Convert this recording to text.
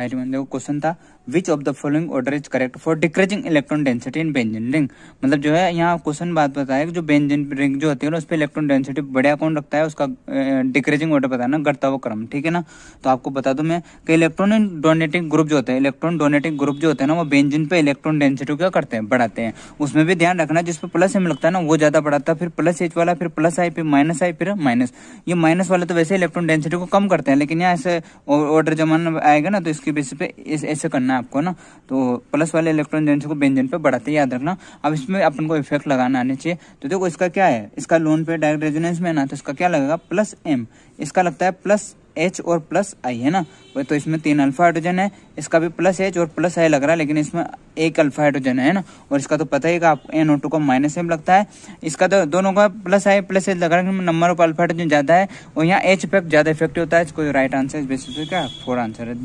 में देखो क्वेश्चन था which of the following order is correct for decreasing electron density in benzene ring मतलब जो है यहाँ क्वेश्चन बात बताया कि जो बेंजिन रिंग जो होती है ना उस पर इलेक्ट्रॉन डेंसिटी बढ़िया कौन रखता है उसका डिक्रीजिंग ऑर्डर ना घटता हुआ क्रम ठीक है ना तो आपको बता दू मैं कि इलेक्ट्रॉन डोनेटिंग ग्रुप जो होते हैं इलेक्ट्रॉन डोनेटिंग ग्रुप जो होते हैं ना वो बेंजिन पे इलेक्ट्रॉन डेंसिटी क्या करते हैं बढ़ाते हैं उसमें भी ध्यान रखना जिस पर प्लस एम लगता है ना वो ज्यादा बढ़ाता है फिर प्लस एच वाला फिर प्लस आई फिर माइनस आई फिर माइनस ये माइनस वाले तो वैसे इलेक्ट्रॉन डेंसिटी को कम करते हैं लेकिन यहाँ ऐसे ऑर्डर जमाना आएगा ना तो उसके बेसिस पे ऐसे करना है आपको ना तो प्लस वाले इलेक्ट्रॉन जो को बेंजन पे बढ़ाते याद रखना अब इसमें अपन को इफेक्ट लगाना आने चाहिए तो देखो इसका क्या है इसका लोन पे डायरेक्ट रेजोनेंस में ना तो इसका क्या लगेगा प्लस एम इसका लगता है प्लस एच और प्लस आई है ना तो इसमें तीन अल्फा हाइड्रोजन है इसका भी प्लस एच और प्लस आई लग रहा है लेकिन इसमें एक अल्फा हाइड्रोजन है ना और इसका तो पता ही का एन ओ टू को माइनस एम लगता है इसका तो दोनों का प्लस आई प्लस एच लग रहा है नंबर ऑफ अल्फा हाइड्रोजन ज़्यादा है और यहाँ एच इफेक्ट ज़्यादा इफेक्टिव होता है इसको राइट आंसर इस बेसिस पे क्या फोर आंसर है